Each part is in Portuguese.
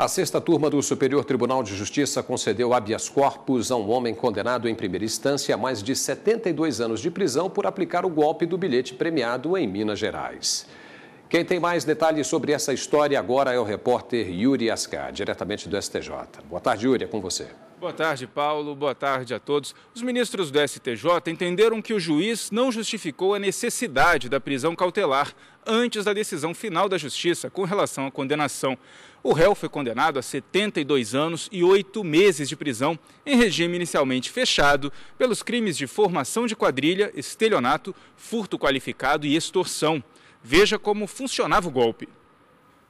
A sexta turma do Superior Tribunal de Justiça concedeu habeas corpus a um homem condenado em primeira instância a mais de 72 anos de prisão por aplicar o golpe do bilhete premiado em Minas Gerais. Quem tem mais detalhes sobre essa história agora é o repórter Yuri Ascar, diretamente do STJ. Boa tarde, Yuri, é com você. Boa tarde, Paulo. Boa tarde a todos. Os ministros do STJ entenderam que o juiz não justificou a necessidade da prisão cautelar antes da decisão final da justiça com relação à condenação. O réu foi condenado a 72 anos e 8 meses de prisão em regime inicialmente fechado pelos crimes de formação de quadrilha, estelionato, furto qualificado e extorsão. Veja como funcionava o golpe.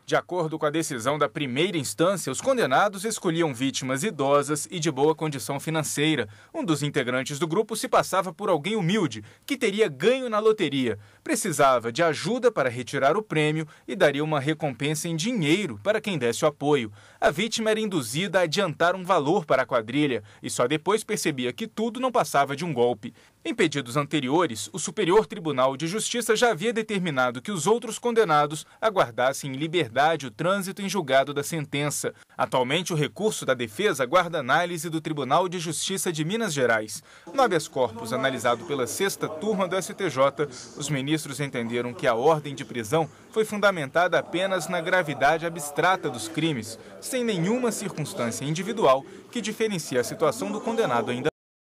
De acordo com a decisão da primeira instância, os condenados escolhiam vítimas idosas e de boa condição financeira. Um dos integrantes do grupo se passava por alguém humilde, que teria ganho na loteria. Precisava de ajuda para retirar o prêmio e daria uma recompensa em dinheiro para quem desse o apoio. A vítima era induzida a adiantar um valor para a quadrilha e só depois percebia que tudo não passava de um golpe. Em pedidos anteriores, o Superior Tribunal de Justiça já havia determinado que os outros condenados aguardassem liberdade o trânsito em julgado da sentença. Atualmente, o recurso da defesa aguarda análise do Tribunal de Justiça de Minas Gerais. No habeas corpus, analisado pela sexta turma do STJ, os ministros entenderam que a ordem de prisão foi fundamentada apenas na gravidade abstrata dos crimes, sem nenhuma circunstância individual que diferencie a situação do condenado ainda.